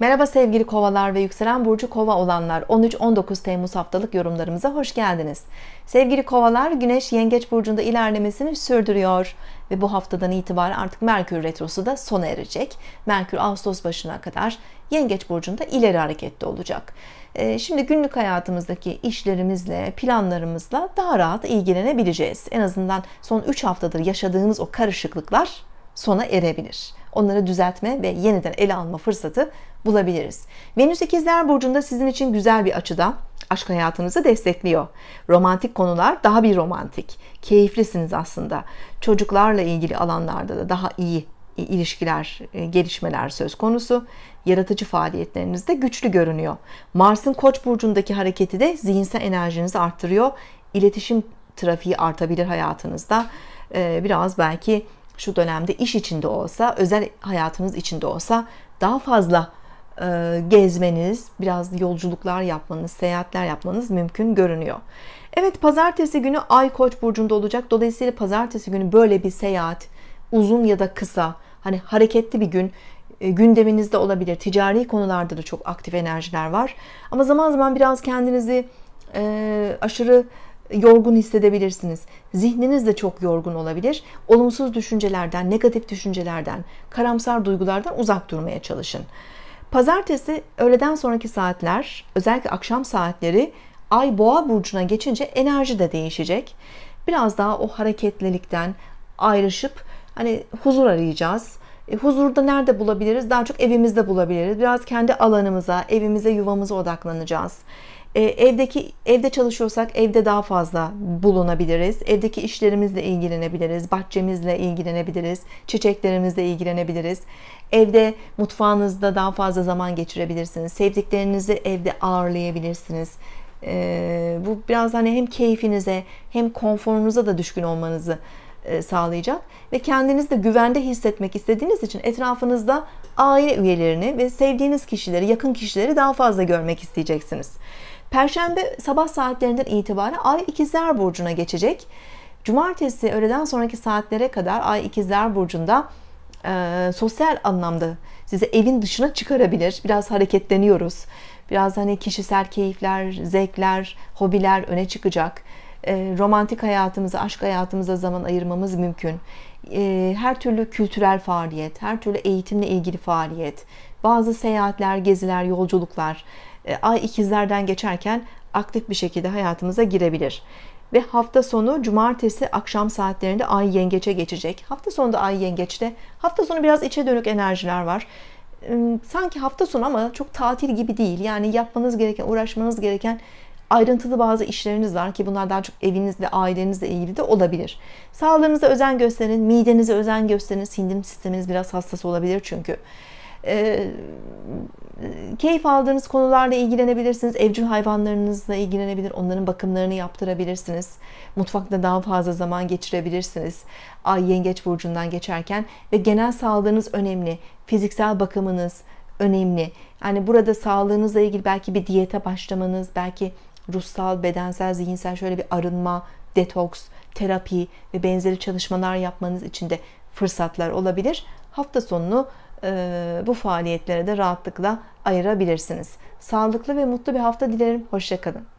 Merhaba sevgili kovalar ve yükselen burcu kova olanlar 13-19 Temmuz haftalık yorumlarımıza hoş geldiniz. Sevgili kovalar güneş yengeç burcunda ilerlemesini sürdürüyor ve bu haftadan itibaren artık Merkür Retrosu da sona erecek. Merkür Ağustos başına kadar yengeç burcunda ileri hareketli olacak. Ee, şimdi günlük hayatımızdaki işlerimizle, planlarımızla daha rahat ilgilenebileceğiz. En azından son 3 haftadır yaşadığımız o karışıklıklar sona erebilir onları düzeltme ve yeniden ele alma fırsatı bulabiliriz. Venüs ikizler burcunda sizin için güzel bir açıda aşk hayatınızı destekliyor. Romantik konular daha bir romantik. Keyiflisiniz aslında. Çocuklarla ilgili alanlarda da daha iyi e, ilişkiler, e, gelişmeler söz konusu. Yaratıcı faaliyetlerinizde güçlü görünüyor. Mars'ın Koç burcundaki hareketi de zihinsel enerjinizi arttırıyor. İletişim trafiği artabilir hayatınızda. E, biraz belki şu dönemde iş içinde olsa, özel hayatınız içinde olsa daha fazla e, gezmeniz, biraz yolculuklar yapmanız, seyahatler yapmanız mümkün görünüyor. Evet pazartesi günü Ay Koç burcunda olacak. Dolayısıyla pazartesi günü böyle bir seyahat, uzun ya da kısa, hani hareketli bir gün e, gündeminizde olabilir. Ticari konularda da çok aktif enerjiler var. Ama zaman zaman biraz kendinizi e, aşırı yorgun hissedebilirsiniz. Zihniniz de çok yorgun olabilir. Olumsuz düşüncelerden, negatif düşüncelerden, karamsar duygulardan uzak durmaya çalışın. Pazartesi öğleden sonraki saatler, özellikle akşam saatleri Ay Boğa burcuna geçince enerji de değişecek. Biraz daha o hareketlilikten ayrışıp hani huzur arayacağız. E, huzurda nerede bulabiliriz? Daha çok evimizde bulabiliriz. Biraz kendi alanımıza, evimize, yuvamıza odaklanacağız. E, evdeki evde çalışıyorsak evde daha fazla bulunabiliriz. Evdeki işlerimizle ilgilenebiliriz, bahçemizle ilgilenebiliriz, çiçeklerimizle ilgilenebiliriz. Evde mutfağınızda daha fazla zaman geçirebilirsiniz. Sevdiklerinizi evde ağırlayabilirsiniz. Ee, bu biraz hani hem keyfinize hem konforunuza da düşkün olmanızı e, sağlayacak ve kendinizi de güvende hissetmek istediğiniz için etrafınızda aile üyelerini ve sevdiğiniz kişileri, yakın kişileri daha fazla görmek isteyeceksiniz. Perşembe sabah saatlerinden itibaren Ay İkizler Burcu'na geçecek. Cumartesi öğleden sonraki saatlere kadar Ay İkizler Burcu'nda e, sosyal anlamda sizi evin dışına çıkarabilir. Biraz hareketleniyoruz. Biraz hani kişisel keyifler, zevkler, hobiler öne çıkacak e, romantik hayatımıza, aşk hayatımıza zaman ayırmamız mümkün. E, her türlü kültürel faaliyet, her türlü eğitimle ilgili faaliyet, bazı seyahatler, geziler, yolculuklar e, ay ikizlerden geçerken aktif bir şekilde hayatımıza girebilir. Ve hafta sonu cumartesi akşam saatlerinde ay yengeçe geçecek. Hafta sonu da ay yengeçte. Hafta sonu biraz içe dönük enerjiler var sanki hafta sonu ama çok tatil gibi değil. Yani yapmanız gereken, uğraşmanız gereken ayrıntılı bazı işleriniz var ki bunlar daha çok evinizle, ailenizle ilgili de olabilir. Sağlığınıza özen gösterin, midenize özen gösterin. Sindirim sisteminiz biraz hassas olabilir çünkü. E, keyif aldığınız konularla ilgilenebilirsiniz. Evcil hayvanlarınızla ilgilenebilir. Onların bakımlarını yaptırabilirsiniz. Mutfakta daha fazla zaman geçirebilirsiniz. Ay yengeç burcundan geçerken ve genel sağlığınız önemli. Fiziksel bakımınız önemli. Yani burada sağlığınızla ilgili belki bir diyete başlamanız, belki ruhsal, bedensel, zihinsel şöyle bir arınma, detoks, terapi ve benzeri çalışmalar yapmanız için de fırsatlar olabilir. Hafta sonunu e, bu faaliyetlere de rahatlıkla ayırabilirsiniz. Sağlıklı ve mutlu bir hafta dilerim. Hoşçakalın.